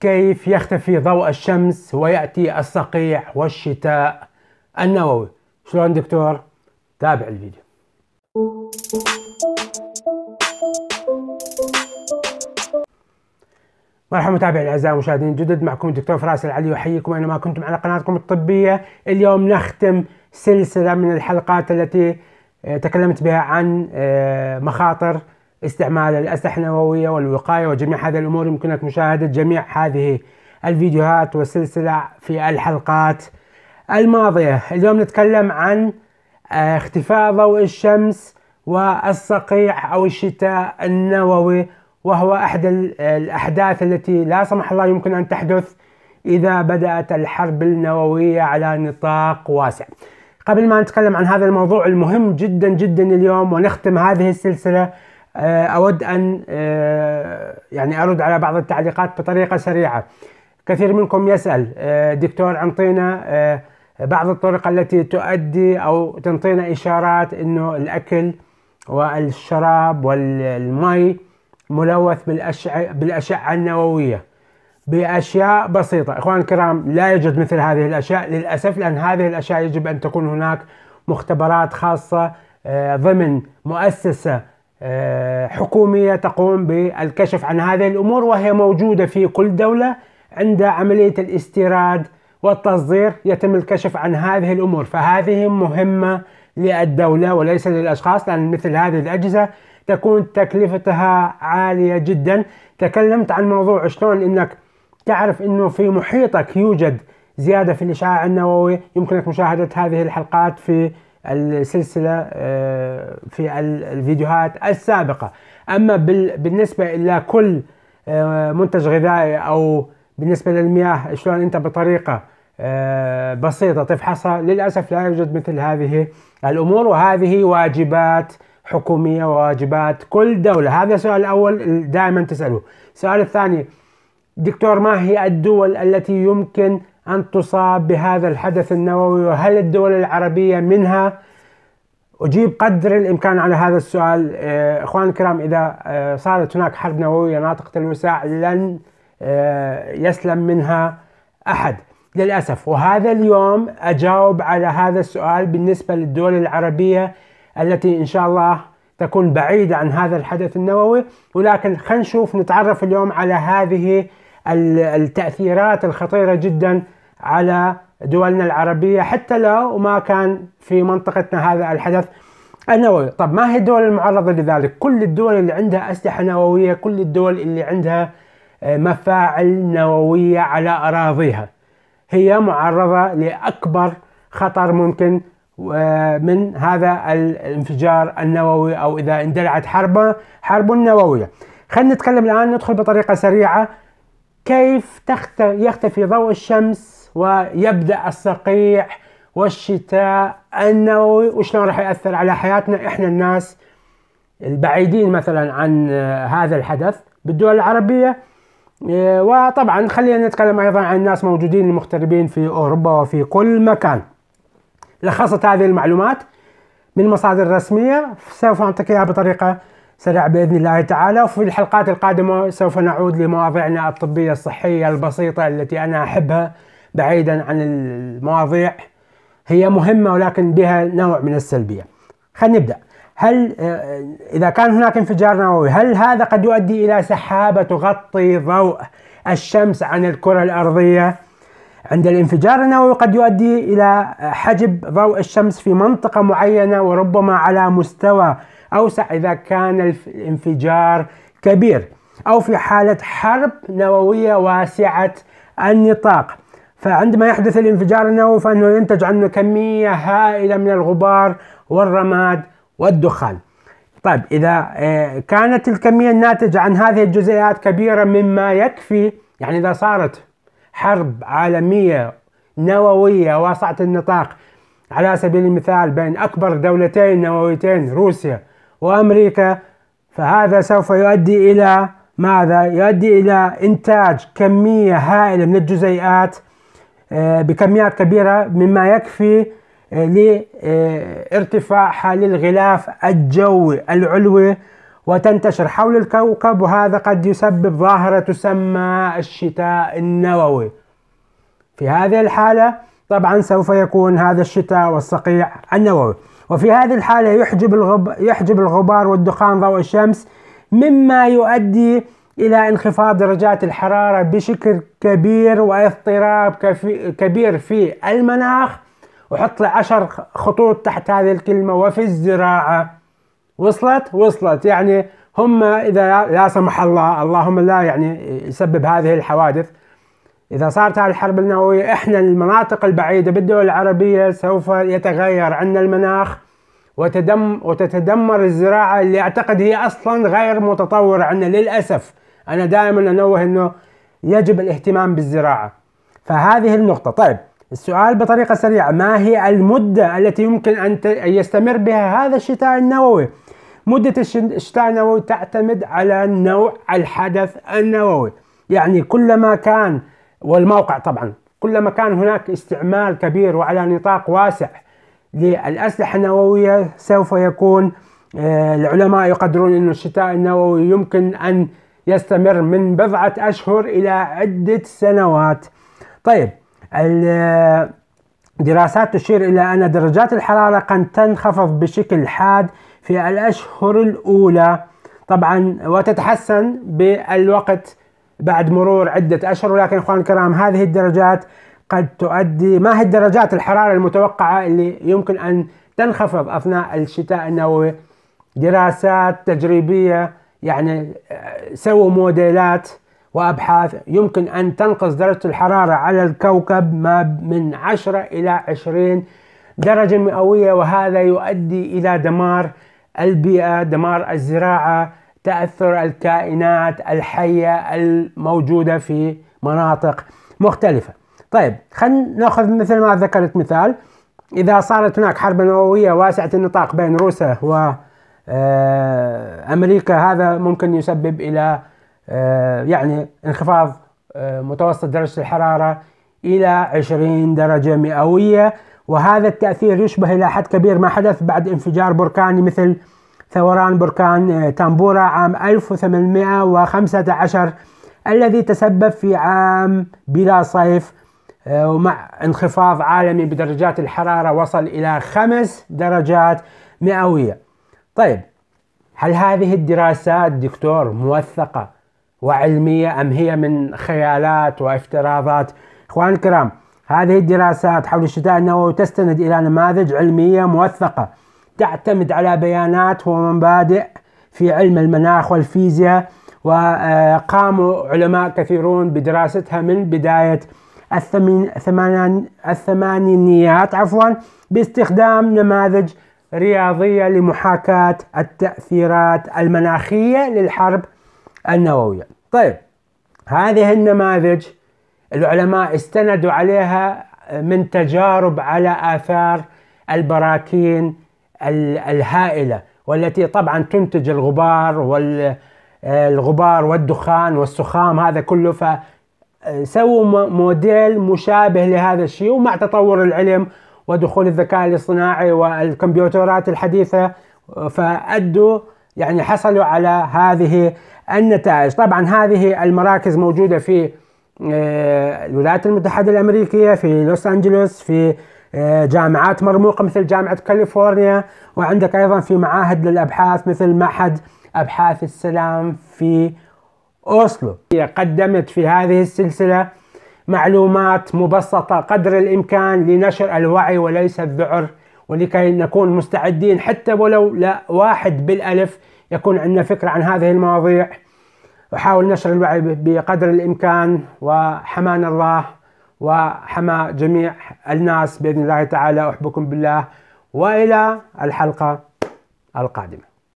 كيف يختفي ضوء الشمس ويأتي الصقيع والشتاء النووي شلون دكتور؟ تابع الفيديو مرحبا متابعي الاعزاء المشاهدين الجدد معكم الدكتور فراس العلي احييكم اينما كنتم على قناتكم الطبيه اليوم نختم سلسله من الحلقات التي آه، تكلمت بها عن آه، مخاطر استعمال الأسلحة النووية والوقاية وجميع هذه الأمور يمكنك مشاهدة جميع هذه الفيديوهات والسلسلة في الحلقات الماضية اليوم نتكلم عن آه، اختفاء ضوء الشمس والصقيع أو الشتاء النووي وهو أحد الأحداث التي لا سمح الله يمكن أن تحدث إذا بدأت الحرب النووية على نطاق واسع قبل ما نتكلم عن هذا الموضوع المهم جدا جدا اليوم ونختم هذه السلسلة آه، اود ان آه، يعني ارد على بعض التعليقات بطريقه سريعه. كثير منكم يسال آه، دكتور انطينا بعض الطرق التي تؤدي او تنطينا اشارات انه الاكل والشراب والمي ملوث بالاشعه بالاشعه النوويه باشياء بسيطه، اخوان الكرام لا يوجد مثل هذه الاشياء للاسف لان هذه الاشياء يجب ان تكون هناك مختبرات خاصه ضمن مؤسسه آه، حكوميه تقوم بالكشف عن هذه الامور وهي موجوده في كل دوله عند عمليه الاستيراد والتصدير يتم الكشف عن هذه الامور فهذه مهمه للدوله وليس للاشخاص لان مثل هذه الاجهزه تكون تكلفتها عاليه جدا تكلمت عن موضوع شلون انك تعرف انه في محيطك يوجد زياده في الاشعاع النووي يمكنك مشاهده هذه الحلقات في السلسله آه، في الفيديوهات السابقه اما بالنسبه لكل آه، منتج غذائي او بالنسبه للمياه شلون انت بطريقه آه، بسيطه تفحصها طيب للاسف لا يوجد مثل هذه الامور وهذه واجبات حكوميه وواجبات كل دوله هذا السؤال الاول دائما تساله السؤال الثاني دكتور ما هي الدول التي يمكن أن تصاب بهذا الحدث النووي وهل الدول العربية منها أجيب قدر الإمكان على هذا السؤال آه، إخوان الكرام إذا آه، صارت هناك حرب نووية ناطقة الوساع لن آه، يسلم منها أحد للأسف وهذا اليوم أجاوب على هذا السؤال بالنسبة للدول العربية التي إن شاء الله تكون بعيدة عن هذا الحدث النووي ولكن خلينا نشوف نتعرف اليوم على هذه التأثيرات الخطيرة جدا على دولنا العربية حتى لو ما كان في منطقتنا هذا الحدث النووي طب ما هي الدول المعرضة لذلك كل الدول اللي عندها أسلحة نووية كل الدول اللي عندها آه، مفاعل نووية على أراضيها هي معرضة لأكبر خطر ممكن آه، من هذا الانفجار النووي أو إذا اندلعت حرب حرب نووية خلينا نتكلم الآن ندخل بطريقة سريعة كيف يختفي ضوء الشمس ويبدأ الصقيع والشتاء النووي وشلون راح يأثر على حياتنا احنا الناس البعيدين مثلا عن هذا الحدث بالدول العربية آه، وطبعا خلينا نتكلم ايضا عن الناس موجودين المغتربين في اوروبا وفي كل مكان لخصت هذه المعلومات من مصادر رسمية سوف أعطيك إياها بطريقة سريع باذن الله تعالى وفي الحلقات القادمه سوف نعود لمواضيعنا الطبيه الصحيه البسيطه التي انا احبها بعيدا عن المواضيع هي مهمه ولكن بها نوع من السلبيه. خلينا نبدا. هل آه، اذا كان هناك انفجار نووي هل هذا قد يؤدي الى سحابه تغطي ضوء الشمس عن الكره الارضيه؟ عند الانفجار النووي قد يؤدي الى حجب ضوء الشمس في منطقه معينه وربما على مستوى أوسع إذا كان الانفجار كبير أو في حالة حرب نووية واسعة النطاق فعندما يحدث الانفجار النووي فإنه ينتج عنه كمية هائلة من الغبار والرماد والدخان طيب إذا آه، كانت الكمية الناتجة عن هذه الجزيئات كبيرة مما يكفي يعني إذا صارت حرب عالمية نووية واسعة النطاق على سبيل المثال بين أكبر دولتين نوويتين روسيا وأمريكا فهذا سوف يؤدي إلى ماذا؟ يؤدي إلى إنتاج كمية هائلة من الجزيئات آه، بكميات كبيرة مما يكفي آه، لارتفاع حال الغلاف الجوي العلوي وتنتشر حول الكوكب وهذا قد يسبب ظاهرة تسمى الشتاء النووي في هذه الحالة طبعا سوف يكون هذا الشتاء والصقيع النووي وفي هذه الحالة يحجب, الغب يحجب الغبار والدخان ضوء الشمس مما يؤدي إلى انخفاض درجات الحرارة بشكل كبير واضطراب كبير في المناخ وحط لي عشر خطوط تحت هذه الكلمة وفي الزراعة وصلت وصلت يعني هم إذا لا سمح الله اللهم لا يعني يسبب هذه الحوادث إذا صارت هذه الحرب النووية إحنا المناطق البعيدة بالدول العربية سوف يتغير عنا المناخ وتدم وتتدمر الزراعة اللي أعتقد هي أصلا غير متطورة عنا للأسف أنا دائما أنوه أنه يجب الاهتمام بالزراعة فهذه النقطة طيب السؤال بطريقة سريعة ما هي المدة التي يمكن أن يستمر بها هذا الشتاء النووي مدة الشتاء النووي تعتمد على نوع الحدث النووي يعني كلما كان والموقع طبعا كلما كان هناك استعمال كبير وعلى نطاق واسع للأسلحة النووية سوف يكون آه، العلماء يقدرون أن الشتاء النووي يمكن أن يستمر من بضعة أشهر إلى عدة سنوات طيب الدراسات آه، تشير إلى أن درجات الحرارة قد تنخفض بشكل حاد في الأشهر الأولى طبعا وتتحسن بالوقت بعد مرور عدة أشهر ولكن إخوان الكرام هذه الدرجات قد تؤدي ما هي الدرجات الحرارة المتوقعة اللي يمكن أن تنخفض أثناء الشتاء النووي دراسات تجريبية يعني سووا موديلات وأبحاث يمكن أن تنقص درجة الحرارة على الكوكب ما من 10 إلى 20 درجة مئوية وهذا يؤدي إلى دمار البيئة دمار الزراعة تأثر الكائنات الحية الموجودة في مناطق مختلفة طيب خلينا ناخذ مثل ما ذكرت مثال إذا صارت هناك حرب نووية واسعة النطاق بين روسيا و آه، أمريكا هذا ممكن يسبب إلى آه، يعني انخفاض آه، متوسط درجة الحرارة إلى 20 درجة مئوية وهذا التأثير يشبه إلى حد كبير ما حدث بعد انفجار بركاني مثل ثوران بركان آه، تامبورا عام 1815 الذي تسبب في عام بلا صيف آه، ومع انخفاض عالمي بدرجات الحرارة وصل إلى خمس درجات مئوية طيب هل هذه الدراسات دكتور موثقة وعلمية أم هي من خيالات وافتراضات إخوان الكرام هذه الدراسات حول الشتاء النووي تستند إلى نماذج علمية موثقة تعتمد على بيانات ومبادئ في علم المناخ والفيزياء وقاموا علماء كثيرون بدراستها من بداية الثمانينيات عفوا باستخدام نماذج رياضية لمحاكاة التأثيرات المناخية للحرب النووية طيب هذه النماذج العلماء استندوا عليها من تجارب على آثار البراكين الهائله والتي طبعا تنتج الغبار والغبار آه، والدخان والسخام هذا كله فسووا آه، موديل مشابه لهذا الشيء ومع تطور العلم ودخول الذكاء الاصطناعي والكمبيوترات الحديثه فادوا يعني حصلوا على هذه النتائج طبعا هذه المراكز موجوده في آه، الولايات المتحده الامريكيه في لوس انجلوس في آه، جامعات مرموقه مثل جامعه كاليفورنيا وعندك ايضا في معاهد للابحاث مثل معهد ابحاث السلام في اوسلو قدمت في هذه السلسله معلومات مبسطه قدر الامكان لنشر الوعي وليس الذعر ولكي نكون مستعدين حتى ولو لا واحد بالالف يكون عندنا فكره عن هذه المواضيع وحاول نشر الوعي بقدر الامكان وحمان الله وحمى جميع الناس بإذن الله تعالى أحبكم بالله وإلى الحلقة القادمة